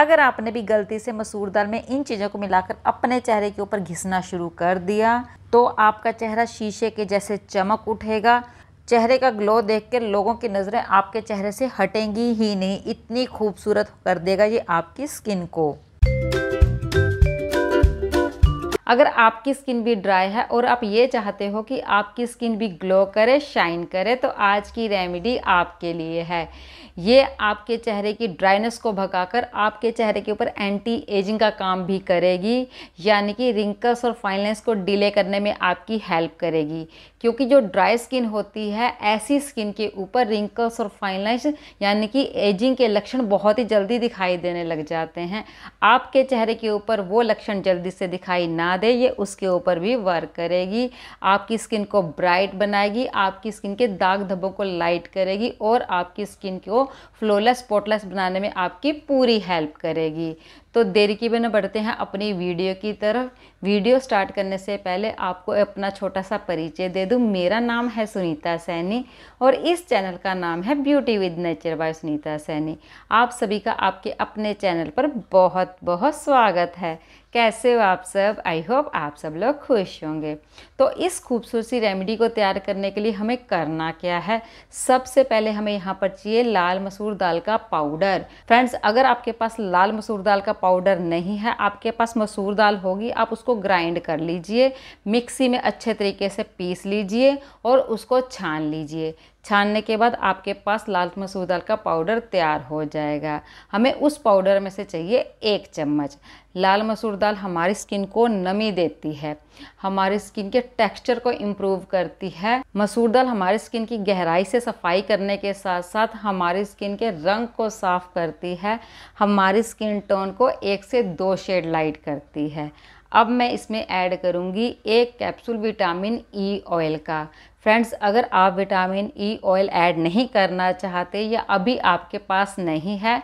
अगर आपने भी गलती से मसूर दाल में इन चीज़ों को मिलाकर अपने चेहरे के ऊपर घिसना शुरू कर दिया तो आपका चेहरा शीशे के जैसे चमक उठेगा चेहरे का ग्लो देख कर लोगों की नज़रें आपके चेहरे से हटेंगी ही नहीं इतनी खूबसूरत कर देगा ये आपकी स्किन को अगर आपकी स्किन भी ड्राई है और आप ये चाहते हो कि आपकी स्किन भी ग्लो करे शाइन करे तो आज की रेमेडी आपके लिए है ये आपके चेहरे की ड्राइनेस को भगाकर आपके चेहरे के ऊपर एंटी एजिंग का काम भी करेगी यानी कि रिंकल्स और फाइननेस को डिले करने में आपकी हेल्प करेगी क्योंकि जो ड्राई स्किन होती है ऐसी स्किन के ऊपर रिंकल्स और फाइननेस यानी कि एजिंग के लक्षण बहुत ही जल्दी दिखाई देने लग जाते हैं आपके चेहरे के ऊपर वो लक्षण जल्दी से दिखाई ना दे ये उसके ऊपर भी वर्क करेगी आपकी स्किन को ब्राइट बनाएगी आपकी स्किन के दाग धब्बों को लाइट करेगी और आपकी स्किन को फ्लोलेस स्पॉटलेस बनाने में आपकी पूरी हेल्प करेगी तो देरी की बिना बढ़ते हैं अपनी वीडियो की तरफ वीडियो स्टार्ट करने से पहले आपको अपना छोटा सा परिचय दे दूँ मेरा नाम है सुनीता सैनी और इस चैनल का नाम है beauty with nature by Sunita Saini आप सभी का आपके अपने चैनल पर बहुत बहुत स्वागत है कैसे हो आप सब आई होप आप सब लोग खुश होंगे तो इस खूबसूरती रेमेडी को तैयार करने के लिए हमें करना क्या है सबसे पहले हमें यहाँ पर चाहिए लाल मसूर दाल का पाउडर फ्रेंड्स अगर आपके पास लाल मसूर दाल का पाउडर नहीं है आपके पास मसूर दाल होगी आप उसको ग्राइंड कर लीजिए मिक्सी में अच्छे तरीके से पीस लीजिए और उसको छान लीजिए छानने के बाद आपके पास लाल मसूर दाल का पाउडर तैयार हो जाएगा हमें उस पाउडर में से चाहिए एक चम्मच लाल मसूर दाल हमारी स्किन को नमी देती है हमारी स्किन के टेक्सचर को इम्प्रूव करती है मसूर दाल हमारी स्किन की गहराई से सफाई करने के साथ साथ हमारी स्किन के रंग को साफ करती है हमारी स्किन टोन को एक से दो शेड लाइट करती है अब मैं इसमें ऐड करूँगी एक कैप्सूल विटामिन ई ऑयल का फ्रेंड्स अगर आप विटामिन ई ऑयल ऐड नहीं करना चाहते या अभी आपके पास नहीं है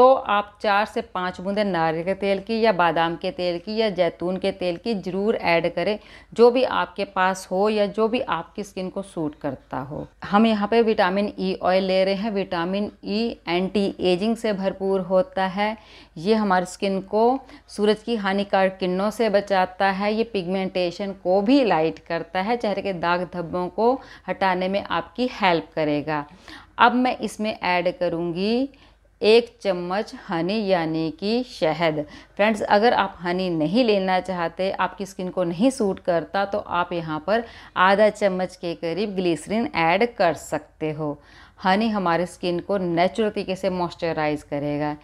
तो आप चार से पाँच बूंदे नारियल के तेल की या बादाम के तेल की या जैतून के तेल की ज़रूर ऐड करें जो भी आपके पास हो या जो भी आपकी स्किन को सूट करता हो हम यहाँ पे विटामिन ई e ऑयल ले रहे हैं विटामिन ई एंटी एजिंग से भरपूर होता है ये हमारी स्किन को सूरज की हानिकारक किरणों से बचाता है ये पिगमेंटेशन को भी लाइट करता है चेहरे के दाग धब्बों को हटाने में आपकी हेल्प करेगा अब मैं इसमें ऐड करूँगी एक चम्मच हनी यानी कि शहद फ्रेंड्स अगर आप हनी नहीं लेना चाहते आपकी स्किन को नहीं सूट करता तो आप यहाँ पर आधा चम्मच के करीब ग्लिसरीन ऐड कर सकते हो हनी हमारे स्किन को नेचुरल तरीके से मॉइस्चराइज करेगा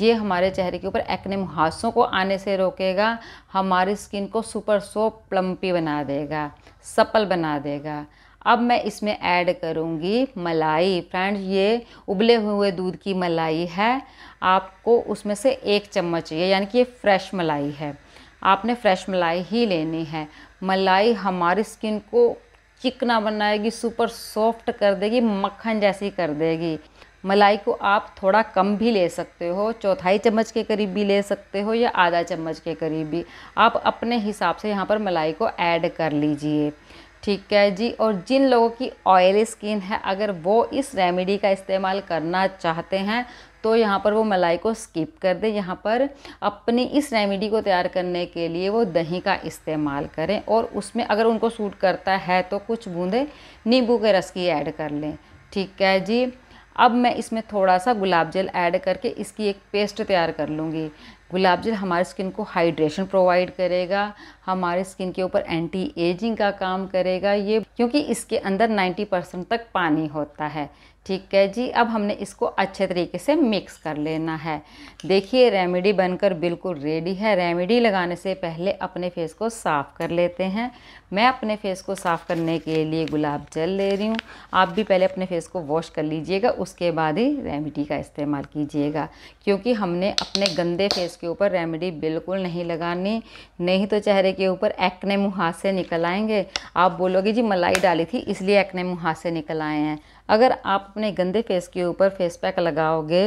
ये हमारे चेहरे के ऊपर एक्ने मुहासों को आने से रोकेगा हमारी स्किन को सुपर सो प्लम्पी बना देगा सपल बना देगा अब मैं इसमें ऐड करूँगी मलाई फ्रेंड्स ये उबले हुए दूध की मलाई है आपको उसमें से एक चम्मच चाहिए यानी कि ये फ्रेश मलाई है आपने फ्रेश मलाई ही लेनी है मलाई हमारी स्किन को चिकना बनाएगी सुपर सॉफ्ट कर देगी मक्खन जैसी कर देगी मलाई को आप थोड़ा कम भी ले सकते हो चौथाई चम्मच के करीब भी ले सकते हो या आधा चम्मच के करीब भी आप अपने हिसाब से यहाँ पर मलाई को ऐड कर लीजिए ठीक है जी और जिन लोगों की ऑयली स्किन है अगर वो इस रेमेडी का इस्तेमाल करना चाहते हैं तो यहाँ पर वो मलाई को स्किप कर दें यहाँ पर अपनी इस रेमेडी को तैयार करने के लिए वो दही का इस्तेमाल करें और उसमें अगर उनको सूट करता है तो कुछ बूंदे नींबू के रस की ऐड कर लें ठीक है जी अब मैं इसमें थोड़ा सा गुलाब जल ऐड करके इसकी एक पेस्ट तैयार कर लूँगी गुलाब जल हमारी स्किन को हाइड्रेशन प्रोवाइड करेगा हमारे स्किन के ऊपर एंटी एजिंग का काम करेगा ये क्योंकि इसके अंदर 90 परसेंट तक पानी होता है ठीक है जी अब हमने इसको अच्छे तरीके से मिक्स कर लेना है देखिए रेमेडी बनकर बिल्कुल रेडी है रेमेडी लगाने से पहले अपने फेस को साफ़ कर लेते हैं मैं अपने फेस को साफ़ करने के लिए गुलाब जल ले रही हूँ आप भी पहले अपने फेस को वॉश कर लीजिएगा उसके बाद ही रेमेडी का इस्तेमाल कीजिएगा क्योंकि हमने अपने गंदे फेस के ऊपर रेमेडी बिल्कुल नहीं लगानी नहीं तो चेहरे के ऊपर एक्ने मुहासे निकल आएंगे आप बोलोगे जी मलाई डाली थी इसलिए एक्ने मुहासे निकल आए हैं अगर आप अपने गंदे फेस के ऊपर फेस पैक लगाओगे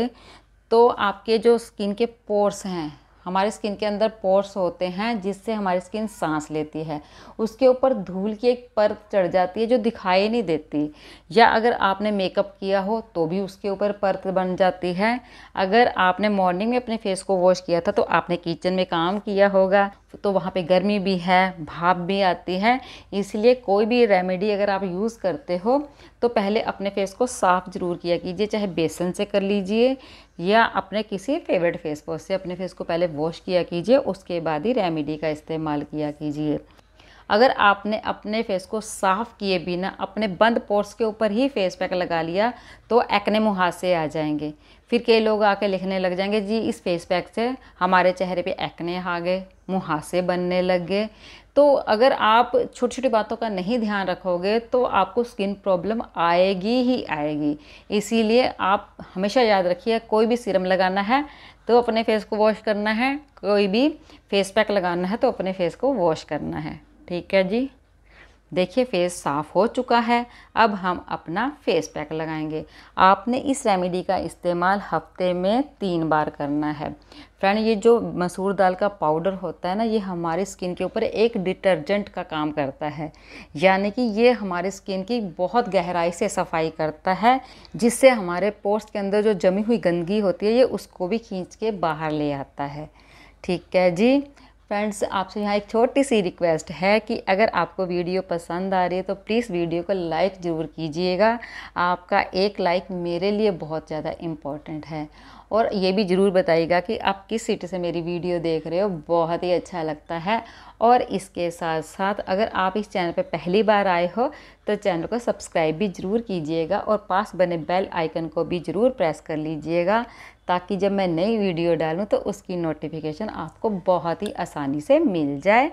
तो आपके जो स्किन के पोर्स हैं हमारे स्किन के अंदर पोर्स होते हैं जिससे हमारी स्किन सांस लेती है उसके ऊपर धूल की एक पर चढ़ जाती है जो दिखाई नहीं देती या अगर आपने मेकअप किया हो तो भी उसके ऊपर परत बन जाती है अगर आपने मॉर्निंग में अपने फेस को वॉश किया था तो आपने किचन में काम किया होगा तो वहाँ पे गर्मी भी है भाप भी आती है इसलिए कोई भी रेमेडी अगर आप यूज़ करते हो तो पहले अपने फेस को साफ़ ज़रूर किया कीजिए चाहे बेसन से कर लीजिए या अपने किसी फेवरेट फेस वॉश से अपने फेस को पहले वॉश किया कीजिए उसके बाद ही रेमेडी का इस्तेमाल किया कीजिए अगर आपने अपने फेस को साफ़ किए बिना अपने बंद पोर्स के ऊपर ही फेस पैक लगा लिया तो एक्ने मुहासे आ जाएंगे फिर कई लोग आके लिखने लग जाएंगे जी इस फेस पैक से हमारे चेहरे पे एक्ने आ गए मुहासे बनने लग गए तो अगर आप छोटी छोटी बातों का नहीं ध्यान रखोगे तो आपको स्किन प्रॉब्लम आएगी ही आएगी इसीलिए आप हमेशा याद रखिए कोई भी सीरम लगाना है तो अपने फेस को वॉश करना है कोई भी फेस पैक लगाना है तो अपने फेस को वॉश करना है ठीक है जी देखिए फेस साफ़ हो चुका है अब हम अपना फेस पैक लगाएंगे आपने इस रेमेडी का इस्तेमाल हफ्ते में तीन बार करना है फ्रेंड ये जो मसूर दाल का पाउडर होता है ना ये हमारी स्किन के ऊपर एक डिटर्जेंट का काम करता है यानी कि ये हमारी स्किन की बहुत गहराई से सफाई करता है जिससे हमारे पोस्ट के अंदर जो जमी हुई गंदगी होती है ये उसको भी खींच के बाहर ले आता है ठीक है जी फ्रेंड्स आपसे यहाँ एक छोटी सी रिक्वेस्ट है कि अगर आपको वीडियो पसंद आ रही है तो प्लीज़ वीडियो को लाइक ज़रूर कीजिएगा आपका एक लाइक मेरे लिए बहुत ज़्यादा इम्पोर्टेंट है और ये भी ज़रूर बताइएगा कि आप किस सिटी से मेरी वीडियो देख रहे हो बहुत ही अच्छा लगता है और इसके साथ साथ अगर आप इस चैनल पर पहली बार आए हो तो चैनल को सब्सक्राइब भी ज़रूर कीजिएगा और पास बने बेल आइकन को भी ज़रूर प्रेस कर लीजिएगा ताकि जब मैं नई वीडियो डालूं तो उसकी नोटिफिकेशन आपको बहुत ही आसानी से मिल जाए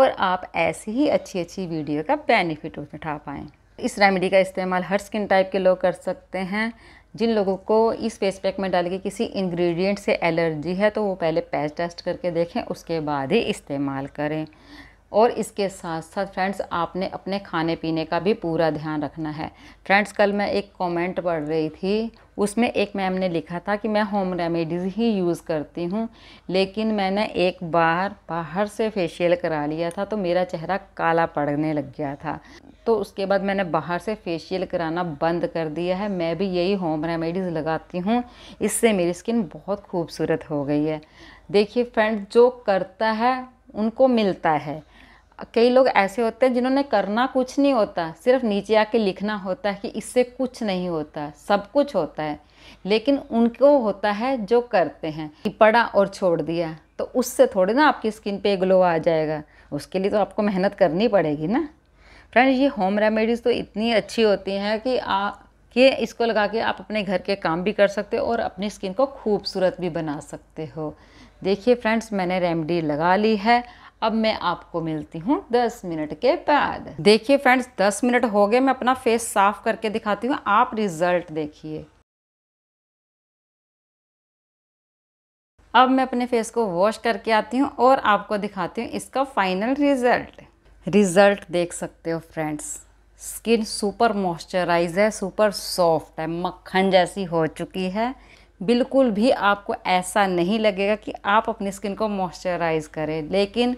और आप ऐसी ही अच्छी अच्छी वीडियो का बेनिफिट उठा पाएँ इस रेमेडी का इस्तेमाल हर स्किन टाइप के लोग कर सकते हैं जिन लोगों को इस फेस पैक में डाल के किसी इंग्रेडिएंट से एलर्जी है तो वो पहले पैच टेस्ट करके देखें उसके बाद ही इस्तेमाल करें और इसके साथ साथ फ्रेंड्स आपने अपने खाने पीने का भी पूरा ध्यान रखना है फ्रेंड्स कल मैं एक कमेंट पढ़ रही थी उसमें एक मैम ने लिखा था कि मैं होम रेमेडीज़ ही यूज़ करती हूँ लेकिन मैंने एक बार बाहर से फेशियल करा लिया था तो मेरा चेहरा काला पड़ने लग गया था तो उसके बाद मैंने बाहर से फेशियल कराना बंद कर दिया है मैं भी यही होम रेमेडीज़ लगाती हूँ इससे मेरी स्किन बहुत खूबसूरत हो गई है देखिए फ्रेंड्स जो करता है उनको मिलता है कई लोग ऐसे होते हैं जिन्होंने करना कुछ नहीं होता सिर्फ नीचे आके लिखना होता है कि इससे कुछ नहीं होता सब कुछ होता है लेकिन उनको होता है जो करते हैं कि पढ़ा और छोड़ दिया तो उससे थोड़ी ना आपकी स्किन पे ग्लो आ जाएगा उसके लिए तो आपको मेहनत करनी पड़ेगी ना फ्रेंड ये होम रेमेडीज़ तो इतनी अच्छी होती हैं कि आ कि इसको लगा के आप अपने घर के काम भी कर सकते हो और अपनी स्किन को खूबसूरत भी बना सकते हो देखिए फ्रेंड्स मैंने रेमेडी लगा ली है अब मैं आपको मिलती हूँ 10 मिनट के बाद देखिए फ्रेंड्स 10 मिनट हो गए मैं अपना फेस साफ करके दिखाती हूँ आप रिजल्ट देखिए अब मैं अपने फेस को वॉश करके आती हूँ और आपको दिखाती हूँ इसका फाइनल रिजल्ट रिजल्ट देख सकते हो फ्रेंड्स स्किन सुपर मॉइस्चराइज है सुपर सॉफ्ट है मक्खन जैसी हो चुकी है बिल्कुल भी आपको ऐसा नहीं लगेगा कि आप अपनी स्किन को मॉइस्चराइज़ करें लेकिन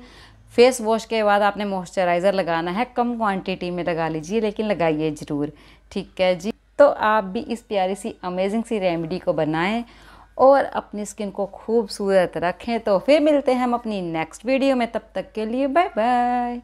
फेस वॉश के बाद आपने मॉइस्चराइज़र लगाना है कम क्वांटिटी में लगा लीजिए लेकिन लगाइए ज़रूर ठीक है जी तो आप भी इस प्यारी सी अमेजिंग सी रेमेडी को बनाएं और अपनी स्किन को खूबसूरत रखें तो फिर मिलते हैं हम अपनी नेक्स्ट वीडियो में तब तक के लिए बाय बाय